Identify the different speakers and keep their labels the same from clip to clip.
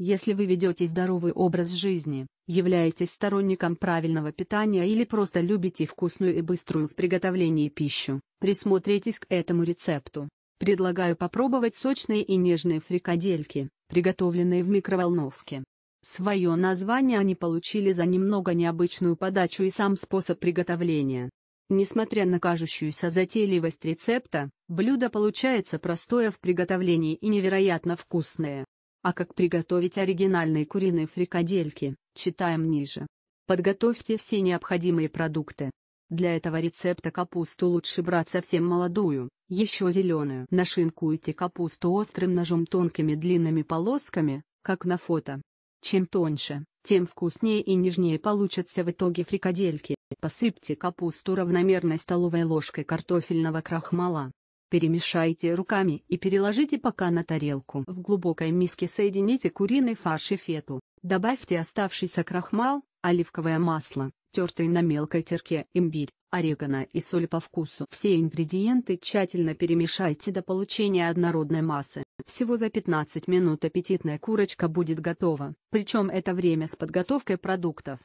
Speaker 1: Если вы ведете здоровый образ жизни, являетесь сторонником правильного питания или просто любите вкусную и быструю в приготовлении пищу, присмотритесь к этому рецепту. Предлагаю попробовать сочные и нежные фрикадельки, приготовленные в микроволновке. Свое название они получили за немного необычную подачу и сам способ приготовления. Несмотря на кажущуюся затейливость рецепта, блюдо получается простое в приготовлении и невероятно вкусное. А как приготовить оригинальные куриные фрикадельки, читаем ниже. Подготовьте все необходимые продукты. Для этого рецепта капусту лучше брать совсем молодую, еще зеленую. Нашинкуйте капусту острым ножом тонкими длинными полосками, как на фото. Чем тоньше, тем вкуснее и нежнее получатся в итоге фрикадельки. Посыпьте капусту равномерной столовой ложкой картофельного крахмала. Перемешайте руками и переложите пока на тарелку. В глубокой миске соедините куриный фарш и фету. Добавьте оставшийся крахмал, оливковое масло, тертый на мелкой терке имбирь, орегано и соль по вкусу. Все ингредиенты тщательно перемешайте до получения однородной массы. Всего за 15 минут аппетитная курочка будет готова, причем это время с подготовкой продуктов.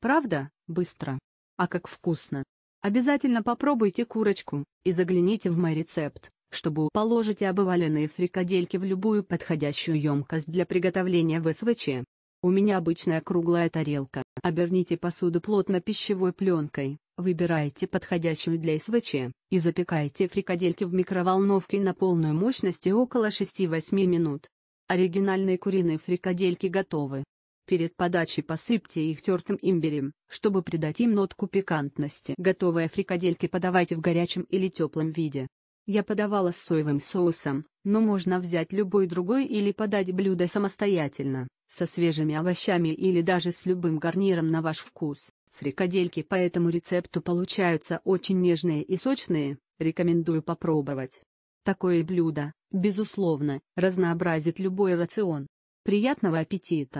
Speaker 1: Правда? Быстро. А как вкусно! Обязательно попробуйте курочку и загляните в мой рецепт, чтобы положить обваленные фрикадельки в любую подходящую емкость для приготовления в СВЧ. У меня обычная круглая тарелка. Оберните посуду плотно пищевой пленкой, выбирайте подходящую для СВЧ, и запекайте фрикадельки в микроволновке на полную мощность около 6-8 минут. Оригинальные куриные фрикадельки готовы. Перед подачей посыпьте их тертым имбирем, чтобы придать им нотку пикантности. Готовые фрикадельки подавайте в горячем или теплом виде. Я подавала с соевым соусом, но можно взять любой другой или подать блюдо самостоятельно, со свежими овощами или даже с любым гарниром на ваш вкус. Фрикадельки по этому рецепту получаются очень нежные и сочные, рекомендую попробовать. Такое блюдо, безусловно, разнообразит любой рацион. Приятного аппетита!